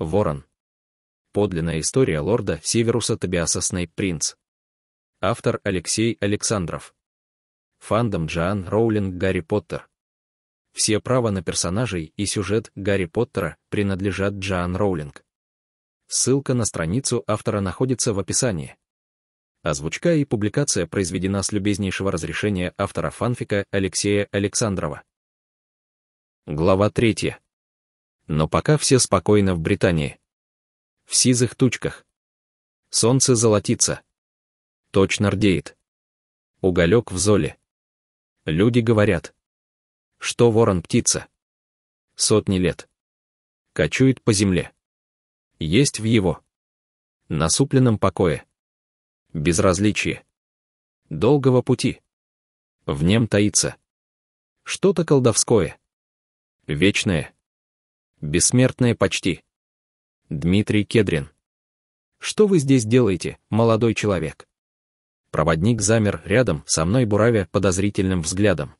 Ворон. Подлинная история лорда Северуса Тобиаса Снейп Принц. Автор Алексей Александров. Фандом Джоан Роулинг Гарри Поттер. Все права на персонажей и сюжет Гарри Поттера принадлежат Джоан Роулинг. Ссылка на страницу автора находится в описании. Озвучка и публикация произведена с любезнейшего разрешения автора фанфика Алексея Александрова. Глава третья. Но пока все спокойно в Британии. В сизых тучках. Солнце золотится. Точно рдеет. Уголек в золе. Люди говорят. Что ворон-птица? Сотни лет. Кочует по земле. Есть в его. Насупленном покое. Безразличие. Долгого пути. В нем таится. Что-то колдовское. Вечное. Бессмертное почти. Дмитрий Кедрин. Что вы здесь делаете, молодой человек? Проводник замер рядом, со мной буравя подозрительным взглядом.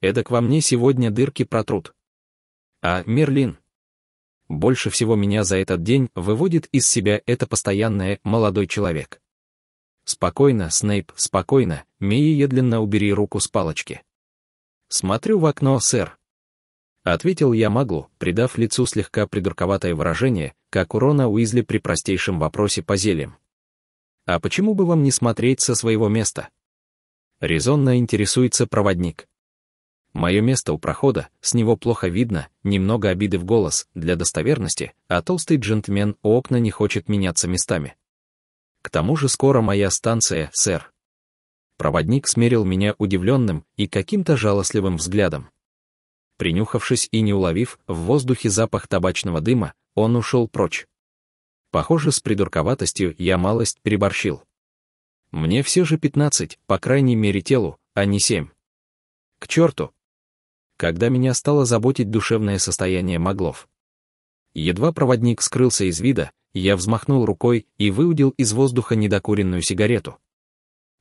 Это к вам не сегодня дырки протрут. А Мерлин? Больше всего меня за этот день выводит из себя это постоянное «молодой человек». Спокойно, Снейп, спокойно, медленно убери руку с палочки. Смотрю в окно, сэр, Ответил я маглу, придав лицу слегка придурковатое выражение, как у Рона Уизли при простейшем вопросе по зельям. «А почему бы вам не смотреть со своего места?» Резонно интересуется проводник. Мое место у прохода, с него плохо видно, немного обиды в голос, для достоверности, а толстый джентльмен у окна не хочет меняться местами. К тому же скоро моя станция, сэр. Проводник смерил меня удивленным и каким-то жалостливым взглядом. Принюхавшись и не уловив в воздухе запах табачного дыма, он ушел прочь. Похоже, с придурковатостью я малость переборщил. Мне все же 15, по крайней мере телу, а не 7. К черту! Когда меня стало заботить душевное состояние Маглов. Едва проводник скрылся из вида, я взмахнул рукой и выудил из воздуха недокуренную сигарету.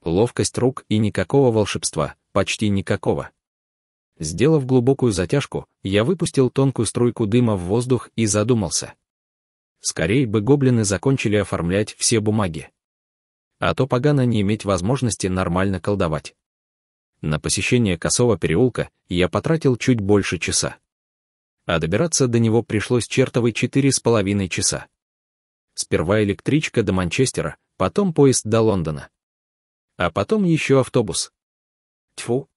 Ловкость рук и никакого волшебства, почти никакого. Сделав глубокую затяжку, я выпустил тонкую струйку дыма в воздух и задумался. Скорей бы гоблины закончили оформлять все бумаги. А то погано не иметь возможности нормально колдовать. На посещение косого переулка я потратил чуть больше часа. А добираться до него пришлось чертовой четыре с половиной часа. Сперва электричка до Манчестера, потом поезд до Лондона. А потом еще автобус. Тьфу,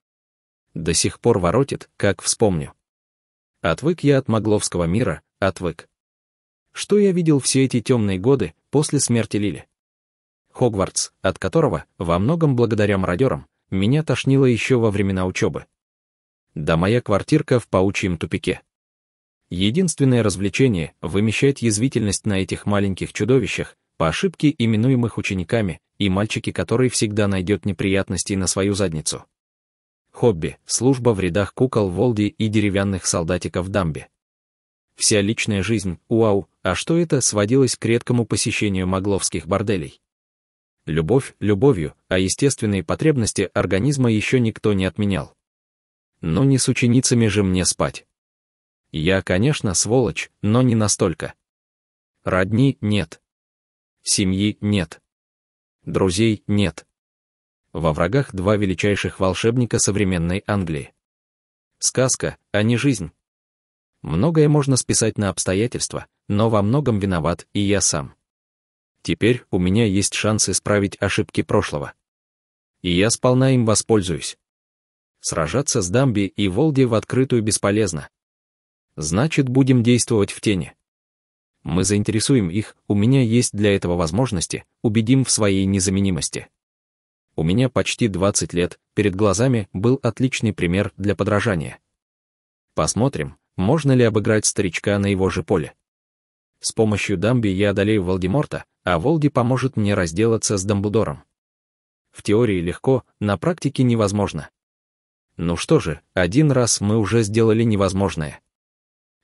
до сих пор воротит, как вспомню. Отвык я от Магловского мира, отвык. Что я видел все эти темные годы после смерти Лили? Хогвартс, от которого, во многом благодаря мародерам, меня тошнило еще во времена учебы. Да моя квартирка в паучьем тупике. Единственное развлечение — вымещать язвительность на этих маленьких чудовищах, по ошибке именуемых учениками, и мальчики, который всегда найдет неприятности на свою задницу хобби, служба в рядах кукол Волди и деревянных солдатиков Дамби. Вся личная жизнь, уау, а что это, сводилось к редкому посещению магловских борделей. Любовь любовью, а естественные потребности организма еще никто не отменял. Но не с ученицами же мне спать. Я, конечно, сволочь, но не настолько. Родни нет. Семьи нет. Друзей нет во врагах два величайших волшебника современной Англии. Сказка, а не жизнь. Многое можно списать на обстоятельства, но во многом виноват и я сам. Теперь у меня есть шанс исправить ошибки прошлого. И я сполна им воспользуюсь. Сражаться с Дамби и Волди в открытую бесполезно. Значит, будем действовать в тени. Мы заинтересуем их, у меня есть для этого возможности, убедим в своей незаменимости у меня почти 20 лет, перед глазами был отличный пример для подражания. Посмотрим, можно ли обыграть старичка на его же поле. С помощью Дамби я одолею Волдеморта, а Волди поможет мне разделаться с Дамблдором. В теории легко, на практике невозможно. Ну что же, один раз мы уже сделали невозможное.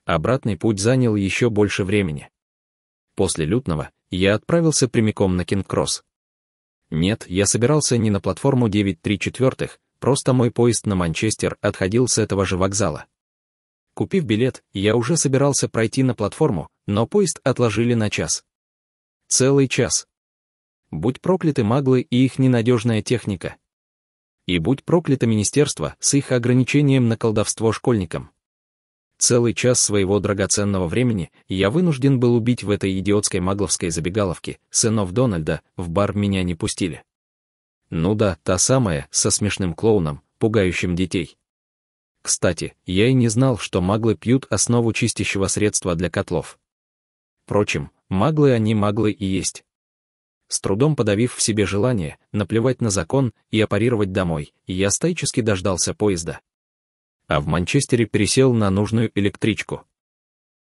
Обратный путь занял еще больше времени. После Лютного я отправился прямиком на Кинг-Кросс. Нет, я собирался не на платформу 9.3 четвертых, просто мой поезд на Манчестер отходил с этого же вокзала. Купив билет, я уже собирался пройти на платформу, но поезд отложили на час. Целый час. Будь прокляты маглы и их ненадежная техника. И будь проклято министерство с их ограничением на колдовство школьникам. Целый час своего драгоценного времени я вынужден был убить в этой идиотской магловской забегаловке. Сынов Дональда в бар меня не пустили. Ну да, та самая, со смешным клоуном, пугающим детей. Кстати, я и не знал, что маглы пьют основу чистящего средства для котлов. Впрочем, маглы они маглы и есть. С трудом подавив в себе желание наплевать на закон и опарировать домой, я стойчески дождался поезда а в Манчестере пересел на нужную электричку.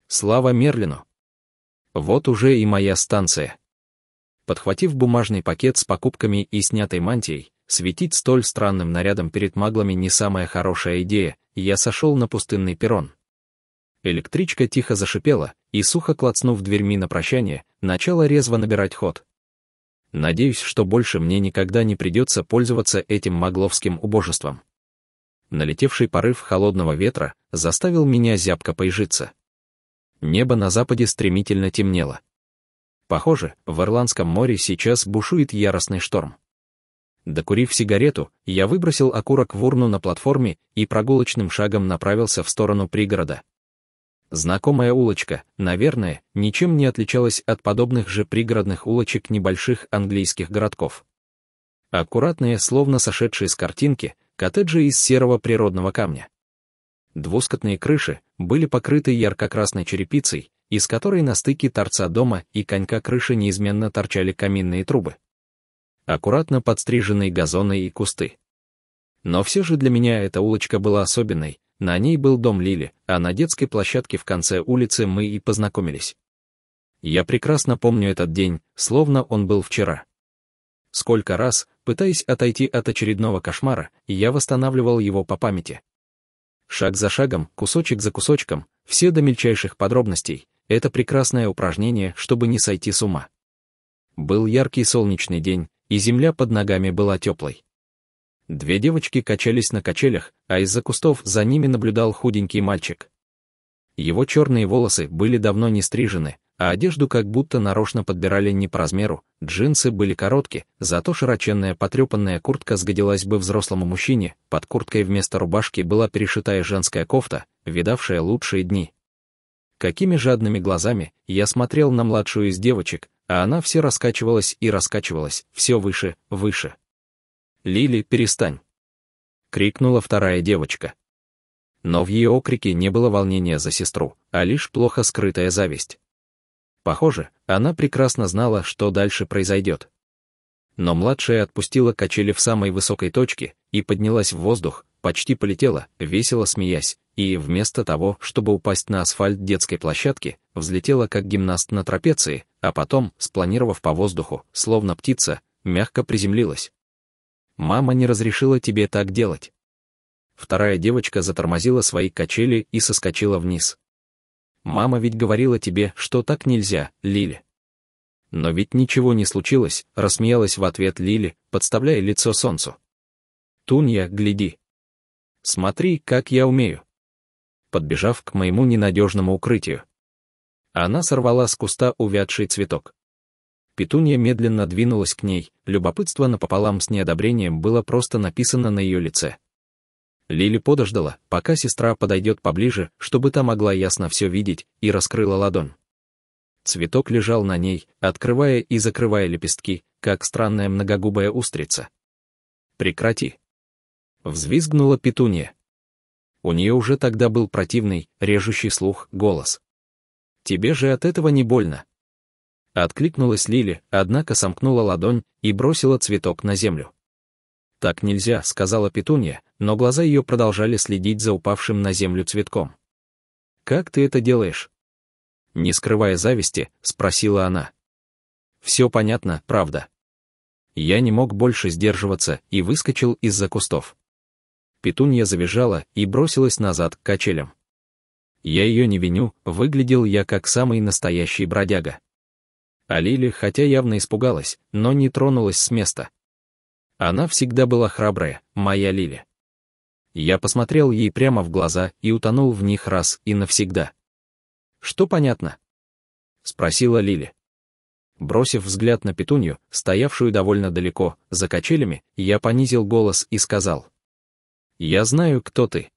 Слава Мерлину! Вот уже и моя станция. Подхватив бумажный пакет с покупками и снятой мантией, светить столь странным нарядом перед маглами не самая хорошая идея, я сошел на пустынный перрон. Электричка тихо зашипела, и, сухо клацнув дверьми на прощание, начала резво набирать ход. Надеюсь, что больше мне никогда не придется пользоваться этим магловским убожеством. Налетевший порыв холодного ветра заставил меня зябко поежиться. Небо на западе стремительно темнело. Похоже, в Ирландском море сейчас бушует яростный шторм. Докурив сигарету, я выбросил окурок в урну на платформе и прогулочным шагом направился в сторону пригорода. Знакомая улочка, наверное, ничем не отличалась от подобных же пригородных улочек небольших английских городков. Аккуратные, словно сошедшие с картинки, коттеджи из серого природного камня. Двускатные крыши были покрыты ярко-красной черепицей, из которой на стыке торца дома и конька крыши неизменно торчали каминные трубы. Аккуратно подстриженные газоны и кусты. Но все же для меня эта улочка была особенной, на ней был дом Лили, а на детской площадке в конце улицы мы и познакомились. Я прекрасно помню этот день, словно он был вчера. Сколько раз, пытаясь отойти от очередного кошмара, я восстанавливал его по памяти. Шаг за шагом, кусочек за кусочком, все до мельчайших подробностей. Это прекрасное упражнение, чтобы не сойти с ума. Был яркий солнечный день, и земля под ногами была теплой. Две девочки качались на качелях, а из-за кустов за ними наблюдал худенький мальчик. Его черные волосы были давно не стрижены, а одежду как будто нарочно подбирали не по размеру, джинсы были короткие, зато широченная потрепанная куртка сгодилась бы взрослому мужчине, под курткой вместо рубашки была перешитая женская кофта, видавшая лучшие дни. Какими жадными глазами я смотрел на младшую из девочек, а она все раскачивалась и раскачивалась, все выше, выше. «Лили, перестань!» — крикнула вторая девочка. Но в ее окрике не было волнения за сестру, а лишь плохо скрытая зависть. Похоже, она прекрасно знала, что дальше произойдет. Но младшая отпустила качели в самой высокой точке и поднялась в воздух, почти полетела, весело смеясь, и вместо того, чтобы упасть на асфальт детской площадки, взлетела как гимнаст на трапеции, а потом, спланировав по воздуху, словно птица, мягко приземлилась. «Мама не разрешила тебе так делать». Вторая девочка затормозила свои качели и соскочила вниз. Мама ведь говорила тебе, что так нельзя, Лили. Но ведь ничего не случилось, рассмеялась в ответ Лили, подставляя лицо солнцу. Тунья, гляди. Смотри, как я умею. Подбежав к моему ненадежному укрытию. Она сорвала с куста увядший цветок. Петунья медленно двинулась к ней, любопытство напополам с неодобрением было просто написано на ее лице. Лили подождала, пока сестра подойдет поближе, чтобы та могла ясно все видеть, и раскрыла ладонь. Цветок лежал на ней, открывая и закрывая лепестки, как странная многогубая устрица. «Прекрати!» Взвизгнула петунья. У нее уже тогда был противный, режущий слух голос. «Тебе же от этого не больно!» Откликнулась Лили, однако сомкнула ладонь и бросила цветок на землю. «Так нельзя», — сказала петунья, но глаза ее продолжали следить за упавшим на землю цветком. «Как ты это делаешь?» Не скрывая зависти, спросила она. «Все понятно, правда». Я не мог больше сдерживаться и выскочил из-за кустов. Петунья завизжала и бросилась назад к качелям. Я ее не виню, выглядел я как самый настоящий бродяга. А Лили, хотя явно испугалась, но не тронулась с места. Она всегда была храбрая, моя Лили. Я посмотрел ей прямо в глаза и утонул в них раз и навсегда. «Что понятно?» — спросила Лили. Бросив взгляд на петунью, стоявшую довольно далеко, за качелями, я понизил голос и сказал. «Я знаю, кто ты».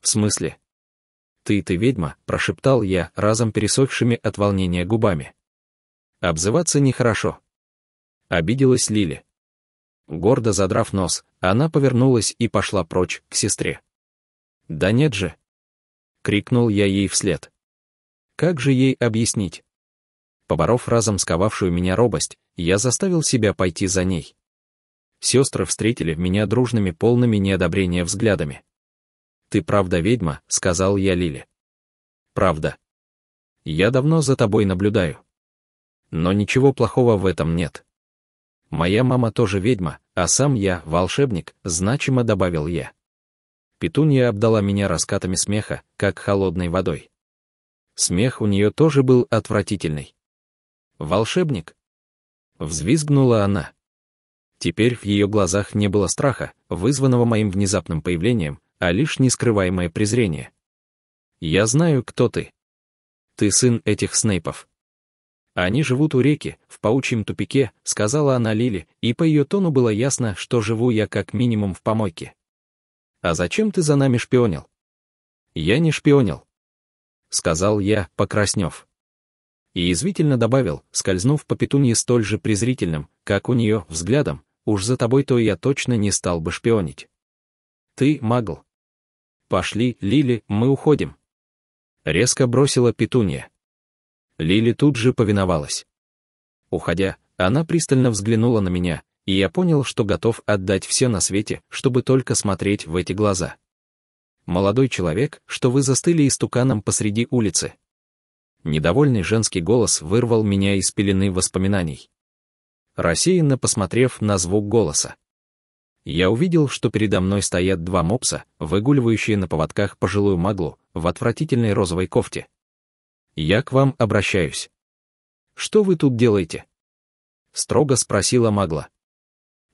«В смысле?» «Ты, ты ведьма», — прошептал я, разом пересохшими от волнения губами. «Обзываться нехорошо». Обиделась Лили. Гордо задрав нос, она повернулась и пошла прочь, к сестре. «Да нет же!» — крикнул я ей вслед. «Как же ей объяснить?» Поборов разом сковавшую меня робость, я заставил себя пойти за ней. Сестры встретили меня дружными полными неодобрения взглядами. «Ты правда ведьма?» — сказал я Лиле. «Правда. Я давно за тобой наблюдаю. Но ничего плохого в этом нет. Моя мама тоже ведьма, а сам я волшебник, значимо добавил я. Петунья обдала меня раскатами смеха, как холодной водой. Смех у нее тоже был отвратительный. «Волшебник?» Взвизгнула она. Теперь в ее глазах не было страха, вызванного моим внезапным появлением, а лишь нескрываемое презрение. «Я знаю, кто ты. Ты сын этих Снейпов. «Они живут у реки, в паучьем тупике», — сказала она Лили, и по ее тону было ясно, что живу я как минимум в помойке. «А зачем ты за нами шпионил?» «Я не шпионил», — сказал я, покраснев. И извительно добавил, скользнув по петунье столь же презрительным, как у нее, взглядом, «Уж за тобой-то я точно не стал бы шпионить». «Ты магл». «Пошли, Лили, мы уходим». Резко бросила петунья. Лили тут же повиновалась. Уходя, она пристально взглянула на меня, и я понял, что готов отдать все на свете, чтобы только смотреть в эти глаза. «Молодой человек, что вы застыли истуканом посреди улицы». Недовольный женский голос вырвал меня из пелены воспоминаний. Рассеянно посмотрев на звук голоса, я увидел, что передо мной стоят два мопса, выгуливающие на поводках пожилую маглу в отвратительной розовой кофте. «Я к вам обращаюсь». «Что вы тут делаете?» — строго спросила Магла.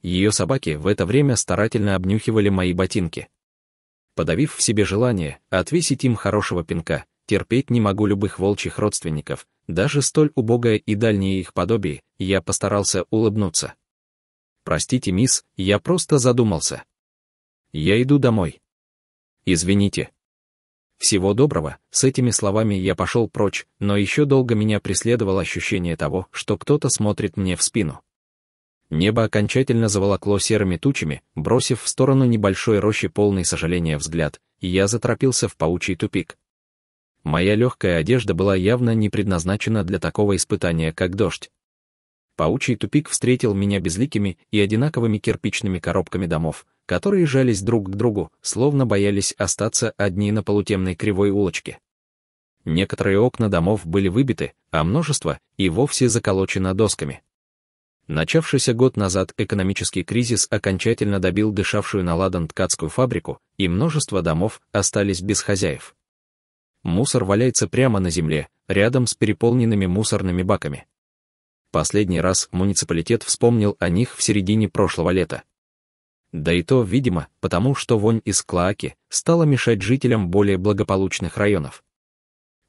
Ее собаки в это время старательно обнюхивали мои ботинки. Подавив в себе желание отвесить им хорошего пинка, терпеть не могу любых волчьих родственников, даже столь убогое и дальнее их подобие, я постарался улыбнуться. «Простите, мисс, я просто задумался. Я иду домой». «Извините», всего доброго, с этими словами я пошел прочь, но еще долго меня преследовало ощущение того, что кто-то смотрит мне в спину. Небо окончательно заволокло серыми тучами, бросив в сторону небольшой рощи полный сожаления взгляд, и я заторопился в паучий тупик. Моя легкая одежда была явно не предназначена для такого испытания, как дождь. Паучий тупик встретил меня безликими и одинаковыми кирпичными коробками домов, которые жались друг к другу, словно боялись остаться одни на полутемной кривой улочке. Некоторые окна домов были выбиты, а множество и вовсе заколочено досками. Начавшийся год назад экономический кризис окончательно добил дышавшую на ладан ткацкую фабрику, и множество домов остались без хозяев. Мусор валяется прямо на земле, рядом с переполненными мусорными баками. Последний раз муниципалитет вспомнил о них в середине прошлого лета. Да и то, видимо, потому что вонь из клоаки стала мешать жителям более благополучных районов.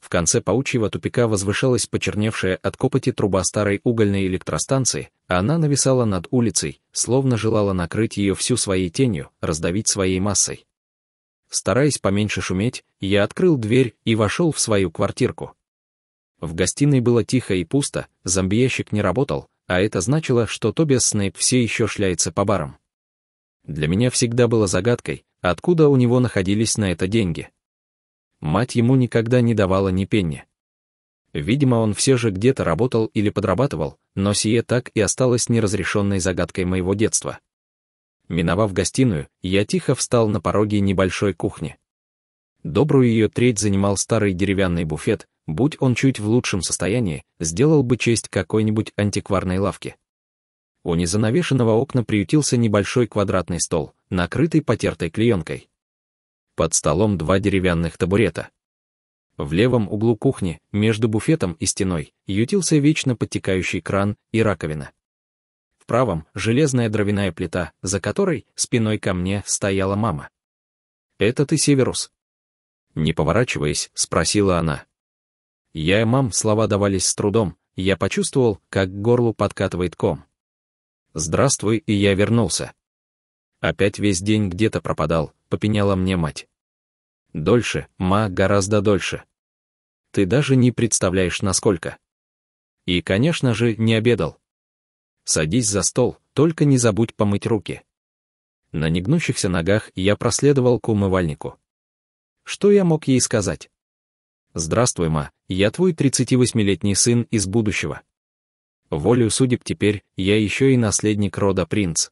В конце паучьего тупика возвышалась почерневшая от копоти труба старой угольной электростанции, а она нависала над улицей, словно желала накрыть ее всю своей тенью, раздавить своей массой. Стараясь поменьше шуметь, я открыл дверь и вошел в свою квартирку. В гостиной было тихо и пусто, зомбиящик не работал, а это значило, что Тобиас Снейп все еще шляется по барам. Для меня всегда было загадкой, откуда у него находились на это деньги. Мать ему никогда не давала ни пенни. Видимо, он все же где-то работал или подрабатывал, но сие так и осталось неразрешенной загадкой моего детства. Миновав гостиную, я тихо встал на пороге небольшой кухни. Добрую ее треть занимал старый деревянный буфет, будь он чуть в лучшем состоянии, сделал бы честь какой-нибудь антикварной лавке. У незанавешенного окна приютился небольшой квадратный стол, накрытый потертой клеенкой. Под столом два деревянных табурета. В левом углу кухни, между буфетом и стеной, ютился вечно подтекающий кран и раковина. В правом — железная дровяная плита, за которой, спиной ко мне, стояла мама. «Это ты, Северус?» Не поворачиваясь, спросила она. Я и мам слова давались с трудом, я почувствовал, как к горлу подкатывает ком. «Здравствуй, и я вернулся». Опять весь день где-то пропадал, попеняла мне мать. Дольше, ма, гораздо дольше. Ты даже не представляешь, насколько. И, конечно же, не обедал. Садись за стол, только не забудь помыть руки. На негнущихся ногах я проследовал к умывальнику. Что я мог ей сказать? «Здравствуй, ма, я твой 38-летний сын из будущего. Волю судеб теперь я еще и наследник рода принц.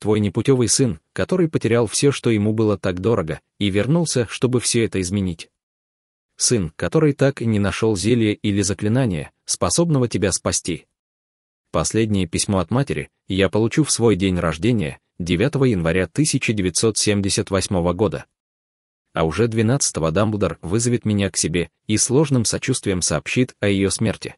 Твой непутевый сын, который потерял все, что ему было так дорого, и вернулся, чтобы все это изменить. Сын, который так и не нашел зелья или заклинания, способного тебя спасти. Последнее письмо от матери я получу в свой день рождения, 9 января 1978 года а уже 12-го Дамблдор вызовет меня к себе и сложным сочувствием сообщит о ее смерти.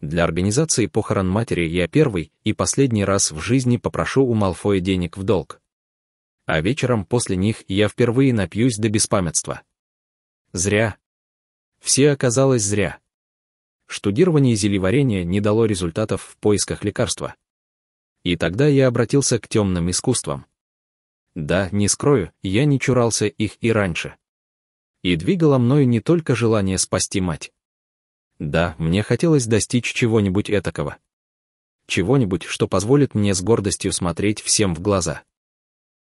Для организации похорон матери я первый и последний раз в жизни попрошу у Малфоя денег в долг. А вечером после них я впервые напьюсь до беспамятства. Зря. Все оказалось зря. Штудирование зелеварения не дало результатов в поисках лекарства. И тогда я обратился к темным искусствам. Да, не скрою, я не чурался их и раньше. И двигало мною не только желание спасти мать. Да, мне хотелось достичь чего-нибудь этакого. Чего-нибудь, что позволит мне с гордостью смотреть всем в глаза.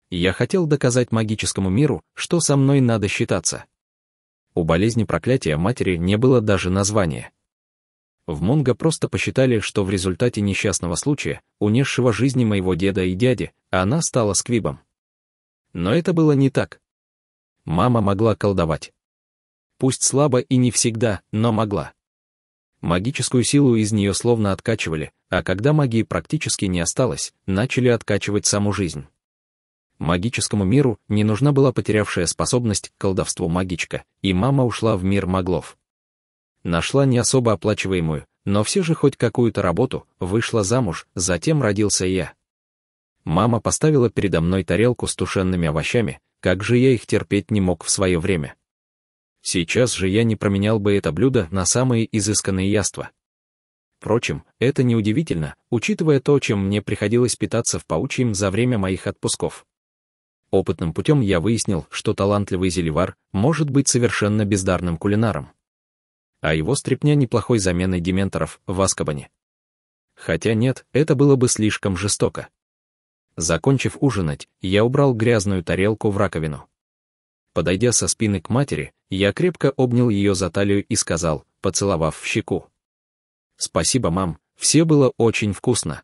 Я хотел доказать магическому миру, что со мной надо считаться. У болезни проклятия матери не было даже названия. В Монго просто посчитали, что в результате несчастного случая, унесшего жизни моего деда и дяди, она стала сквибом. Но это было не так. Мама могла колдовать. Пусть слабо и не всегда, но могла. Магическую силу из нее словно откачивали, а когда магии практически не осталось, начали откачивать саму жизнь. Магическому миру не нужна была потерявшая способность к колдовству магичка, и мама ушла в мир маглов. Нашла не особо оплачиваемую, но все же хоть какую-то работу, вышла замуж, затем родился я. Мама поставила передо мной тарелку с тушенными овощами, как же я их терпеть не мог в свое время. Сейчас же я не променял бы это блюдо на самые изысканные яства. Впрочем, это неудивительно, учитывая то, чем мне приходилось питаться в паучьем за время моих отпусков. Опытным путем я выяснил, что талантливый зеливар может быть совершенно бездарным кулинаром. А его стряпня неплохой заменой дементоров в Аскабане. Хотя нет, это было бы слишком жестоко. Закончив ужинать, я убрал грязную тарелку в раковину. Подойдя со спины к матери, я крепко обнял ее за талию и сказал, поцеловав в щеку. «Спасибо, мам, все было очень вкусно.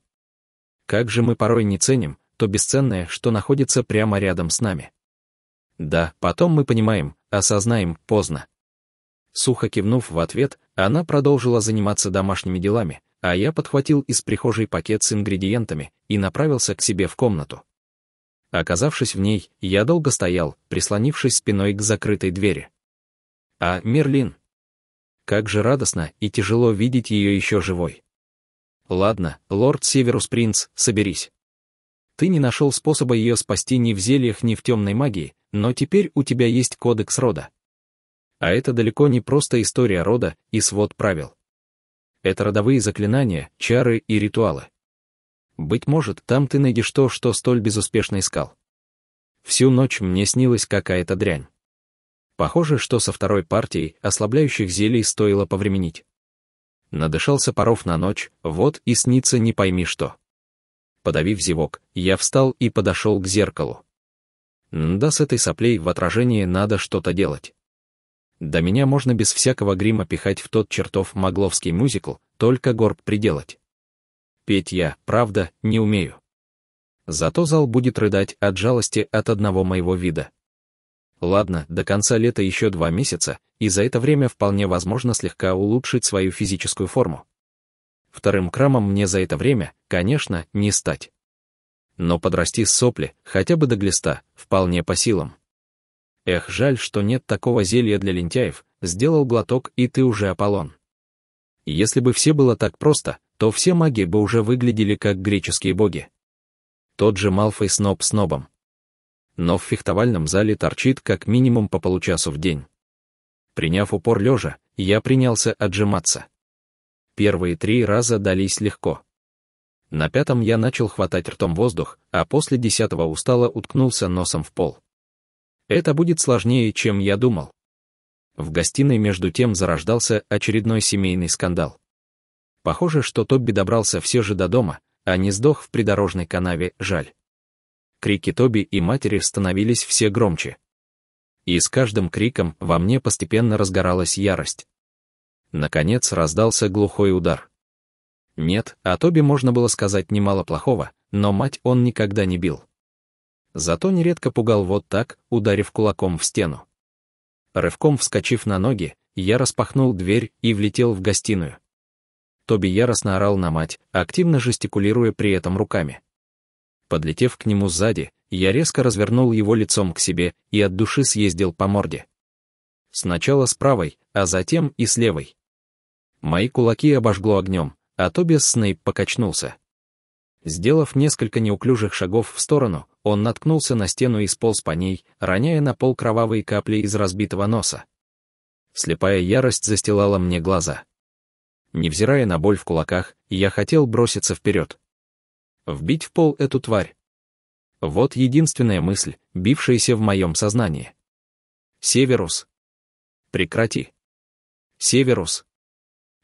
Как же мы порой не ценим то бесценное, что находится прямо рядом с нами. Да, потом мы понимаем, осознаем поздно». Сухо кивнув в ответ, она продолжила заниматься домашними делами, а я подхватил из прихожей пакет с ингредиентами и направился к себе в комнату. Оказавшись в ней, я долго стоял, прислонившись спиной к закрытой двери. А Мерлин? Как же радостно и тяжело видеть ее еще живой. Ладно, лорд Северус Принц, соберись. Ты не нашел способа ее спасти ни в зельях, ни в темной магии, но теперь у тебя есть кодекс рода. А это далеко не просто история рода и свод правил это родовые заклинания, чары и ритуалы. Быть может, там ты найдешь то, что столь безуспешно искал. Всю ночь мне снилась какая-то дрянь. Похоже, что со второй партией ослабляющих зелий стоило повременить. Надышался паров на ночь, вот и снится не пойми что. Подавив зевок, я встал и подошел к зеркалу. Да с этой соплей в отражении надо что-то делать. До меня можно без всякого грима пихать в тот чертов магловский мюзикл, только горб приделать. Петь я, правда, не умею. Зато зал будет рыдать от жалости от одного моего вида. Ладно, до конца лета еще два месяца, и за это время вполне возможно слегка улучшить свою физическую форму. Вторым крамом мне за это время, конечно, не стать. Но подрасти с сопли, хотя бы до глиста, вполне по силам. «Эх, жаль, что нет такого зелья для лентяев, сделал глоток, и ты уже Аполлон». Если бы все было так просто, то все маги бы уже выглядели как греческие боги. Тот же Малфой сноб снобом. Но в фехтовальном зале торчит как минимум по получасу в день. Приняв упор лежа, я принялся отжиматься. Первые три раза дались легко. На пятом я начал хватать ртом воздух, а после десятого устало уткнулся носом в пол. Это будет сложнее, чем я думал. В гостиной между тем зарождался очередной семейный скандал. Похоже, что Тобби добрался все же до дома, а не сдох в придорожной канаве, жаль. Крики Тоби и матери становились все громче. И с каждым криком во мне постепенно разгоралась ярость. Наконец раздался глухой удар. Нет, о Тоби можно было сказать немало плохого, но мать он никогда не бил зато нередко пугал вот так, ударив кулаком в стену. Рывком вскочив на ноги, я распахнул дверь и влетел в гостиную. Тоби яростно орал на мать, активно жестикулируя при этом руками. Подлетев к нему сзади, я резко развернул его лицом к себе и от души съездил по морде. Сначала с правой, а затем и с левой. Мои кулаки обожгло огнем, а Тобиас Снейп покачнулся. Сделав несколько неуклюжих шагов в сторону, он наткнулся на стену и сполз по ней, роняя на пол кровавые капли из разбитого носа. Слепая ярость застилала мне глаза. Невзирая на боль в кулаках, я хотел броситься вперед. Вбить в пол эту тварь. Вот единственная мысль, бившаяся в моем сознании. Северус. Прекрати. Северус.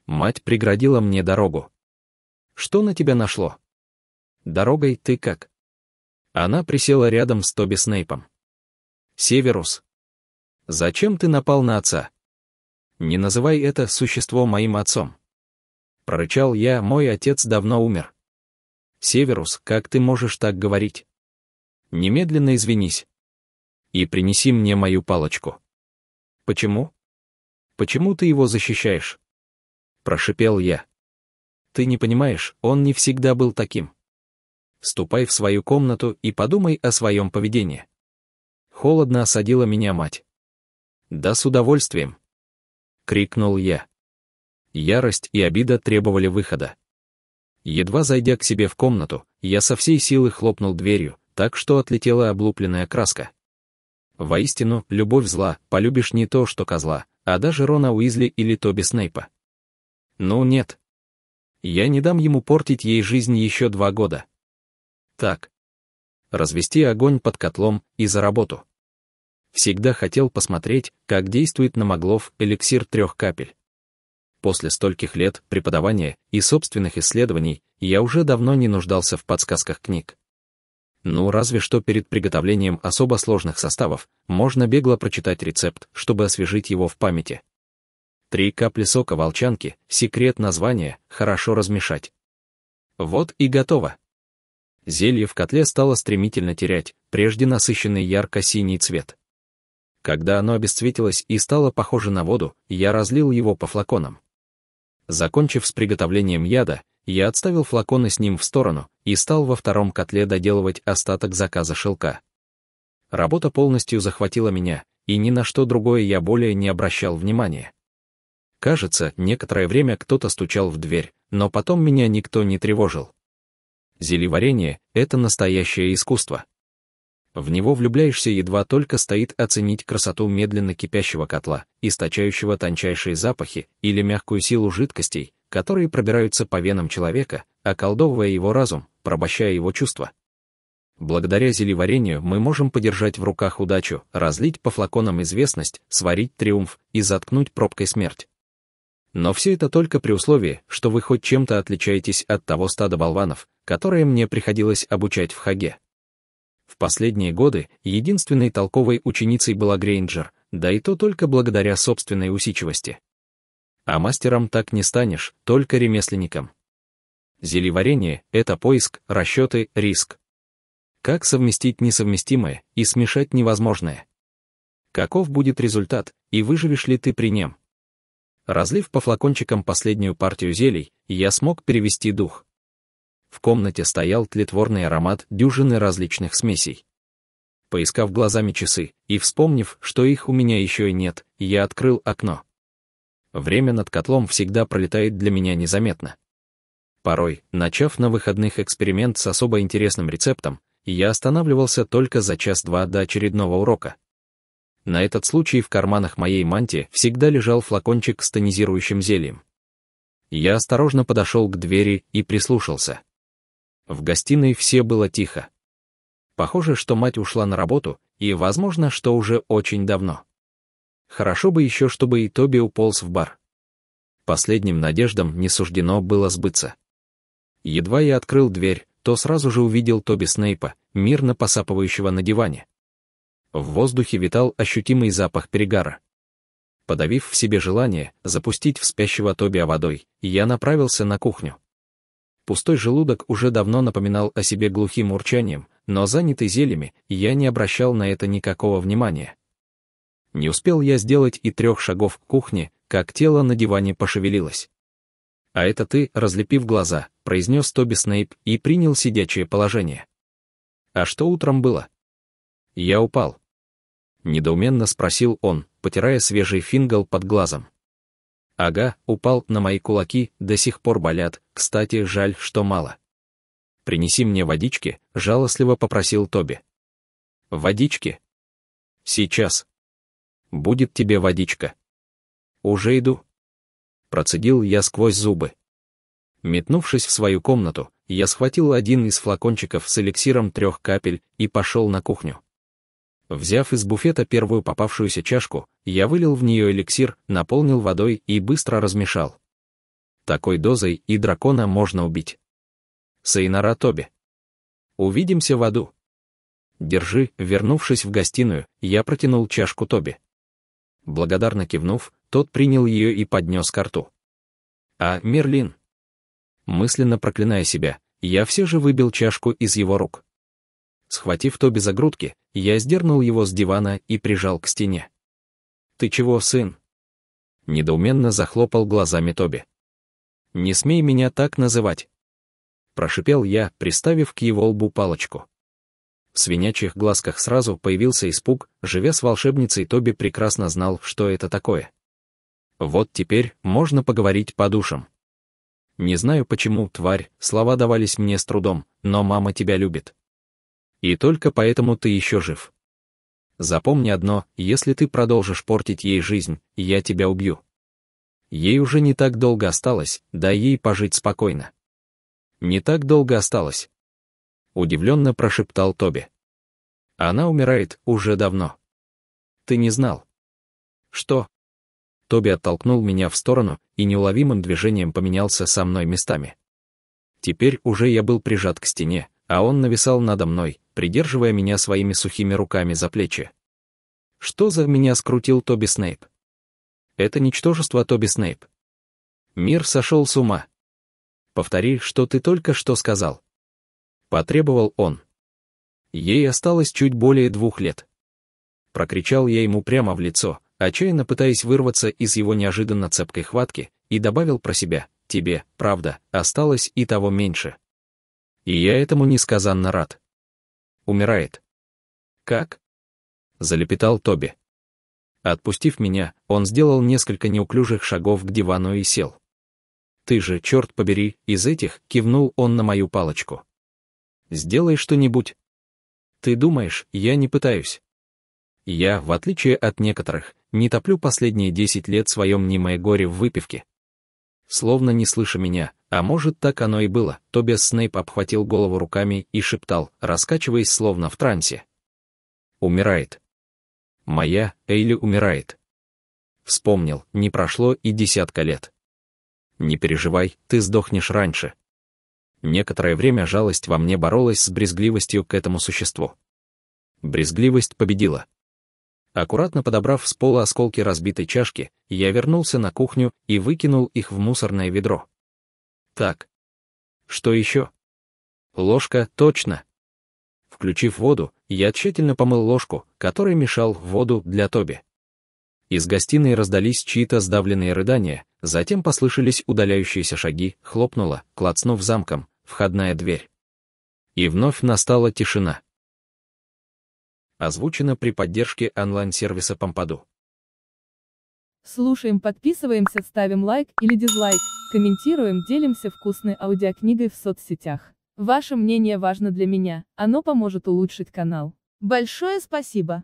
Мать преградила мне дорогу. Что на тебя нашло? дорогой ты как?» Она присела рядом с Тоби Снейпом. «Северус, зачем ты напал на отца?» «Не называй это существо моим отцом». Прорычал я, мой отец давно умер. «Северус, как ты можешь так говорить?» «Немедленно извинись. И принеси мне мою палочку». «Почему?» «Почему ты его защищаешь?» Прошипел я. «Ты не понимаешь, он не всегда был таким» ступай в свою комнату и подумай о своем поведении. Холодно осадила меня мать. Да с удовольствием. Крикнул я. Ярость и обида требовали выхода. Едва зайдя к себе в комнату, я со всей силы хлопнул дверью, так что отлетела облупленная краска. Воистину, любовь зла, полюбишь не то, что козла, а даже Рона Уизли или Тоби Снейпа. Ну нет. Я не дам ему портить ей жизнь еще два года так. Развести огонь под котлом и за работу. Всегда хотел посмотреть, как действует на маглов эликсир трех капель. После стольких лет преподавания и собственных исследований я уже давно не нуждался в подсказках книг. Ну, разве что перед приготовлением особо сложных составов можно бегло прочитать рецепт, чтобы освежить его в памяти. Три капли сока волчанки, секрет названия, хорошо размешать. Вот и готово. Зелье в котле стало стремительно терять, прежде насыщенный ярко-синий цвет. Когда оно обесцветилось и стало похоже на воду, я разлил его по флаконам. Закончив с приготовлением яда, я отставил флаконы с ним в сторону и стал во втором котле доделывать остаток заказа шелка. Работа полностью захватила меня, и ни на что другое я более не обращал внимания. Кажется, некоторое время кто-то стучал в дверь, но потом меня никто не тревожил. Зелеварение — это настоящее искусство. В него влюбляешься едва только стоит оценить красоту медленно кипящего котла, источающего тончайшие запахи или мягкую силу жидкостей, которые пробираются по венам человека, околдовывая его разум, пробощая его чувства. Благодаря зелеварению мы можем подержать в руках удачу, разлить по флаконам известность, сварить триумф и заткнуть пробкой смерть. Но все это только при условии, что вы хоть чем-то отличаетесь от того стада болванов, которое мне приходилось обучать в Хаге. В последние годы единственной толковой ученицей была Грейнджер, да и то только благодаря собственной усидчивости. А мастером так не станешь, только ремесленником. Зелеварение — это поиск, расчеты, риск. Как совместить несовместимое и смешать невозможное? Каков будет результат, и выживешь ли ты при нем? Разлив по флакончикам последнюю партию зелий, я смог перевести дух. В комнате стоял тлетворный аромат дюжины различных смесей. Поискав глазами часы и вспомнив, что их у меня еще и нет, я открыл окно. Время над котлом всегда пролетает для меня незаметно. Порой, начав на выходных эксперимент с особо интересным рецептом, я останавливался только за час-два до очередного урока. На этот случай в карманах моей мантии всегда лежал флакончик с тонизирующим зельем. Я осторожно подошел к двери и прислушался. В гостиной все было тихо. Похоже, что мать ушла на работу, и, возможно, что уже очень давно. Хорошо бы еще, чтобы и Тоби уполз в бар. Последним надеждам не суждено было сбыться. Едва я открыл дверь, то сразу же увидел Тоби Снейпа, мирно посапывающего на диване. В воздухе витал ощутимый запах перегара. Подавив в себе желание запустить в спящего Тобиа водой, я направился на кухню. Пустой желудок уже давно напоминал о себе глухим урчанием, но занятый зельями, я не обращал на это никакого внимания. Не успел я сделать и трех шагов к кухне, как тело на диване пошевелилось. «А это ты», разлепив глаза, произнес Тоби Снейп и принял сидячее положение. «А что утром было?» «Я упал. — недоуменно спросил он, потирая свежий фингал под глазом. «Ага, упал на мои кулаки, до сих пор болят, кстати, жаль, что мало». «Принеси мне водички», — жалостливо попросил Тоби. «Водички?» «Сейчас». «Будет тебе водичка». «Уже иду». Процедил я сквозь зубы. Метнувшись в свою комнату, я схватил один из флакончиков с эликсиром трех капель и пошел на кухню. Взяв из буфета первую попавшуюся чашку, я вылил в нее эликсир, наполнил водой и быстро размешал. Такой дозой и дракона можно убить. Сейнара Тоби. Увидимся в аду. Держи, вернувшись в гостиную, я протянул чашку Тоби. Благодарно кивнув, тот принял ее и поднес к рту. А, Мерлин. Мысленно проклиная себя, я все же выбил чашку из его рук. Схватив Тоби за грудки, я сдернул его с дивана и прижал к стене. «Ты чего, сын?» Недоуменно захлопал глазами Тоби. «Не смей меня так называть!» Прошипел я, приставив к его лбу палочку. В свинячьих глазках сразу появился испуг, живя с волшебницей Тоби прекрасно знал, что это такое. Вот теперь можно поговорить по душам. Не знаю почему, тварь, слова давались мне с трудом, но мама тебя любит. И только поэтому ты еще жив. Запомни одно, если ты продолжишь портить ей жизнь, я тебя убью. Ей уже не так долго осталось, дай ей пожить спокойно. Не так долго осталось. Удивленно прошептал Тоби. Она умирает уже давно. Ты не знал. Что? Тоби оттолкнул меня в сторону и неуловимым движением поменялся со мной местами. Теперь уже я был прижат к стене, а он нависал надо мной, придерживая меня своими сухими руками за плечи. Что за меня скрутил Тоби Снейп? Это ничтожество Тоби Снейп. Мир сошел с ума. Повтори, что ты только что сказал. Потребовал он. Ей осталось чуть более двух лет. Прокричал я ему прямо в лицо, отчаянно пытаясь вырваться из его неожиданно цепкой хватки, и добавил про себя, «Тебе, правда, осталось и того меньше». И я этому несказанно рад умирает. Как? Залепетал Тоби. Отпустив меня, он сделал несколько неуклюжих шагов к дивану и сел. «Ты же, черт побери, из этих!» — кивнул он на мою палочку. «Сделай что-нибудь!» «Ты думаешь, я не пытаюсь?» «Я, в отличие от некоторых, не топлю последние десять лет свое мнимое горе в выпивке». Словно не слыша меня, а может, так оно и было. Тобиас Снейп обхватил голову руками и шептал, раскачиваясь словно в трансе. «Умирает. Моя Эйли умирает». Вспомнил, не прошло и десятка лет. «Не переживай, ты сдохнешь раньше». Некоторое время жалость во мне боролась с брезгливостью к этому существу. Брезгливость победила. Аккуратно подобрав с пола осколки разбитой чашки, я вернулся на кухню и выкинул их в мусорное ведро. Так. Что еще? Ложка, точно. Включив воду, я тщательно помыл ложку, которой мешал воду для Тоби. Из гостиной раздались чьи-то сдавленные рыдания, затем послышались удаляющиеся шаги, хлопнула, клацнув замком, входная дверь. И вновь настала тишина. Озвучено при поддержке онлайн-сервиса Помпаду. Слушаем, подписываемся, ставим лайк или дизлайк. Комментируем, делимся вкусной аудиокнигой в соцсетях. Ваше мнение важно для меня, оно поможет улучшить канал. Большое спасибо!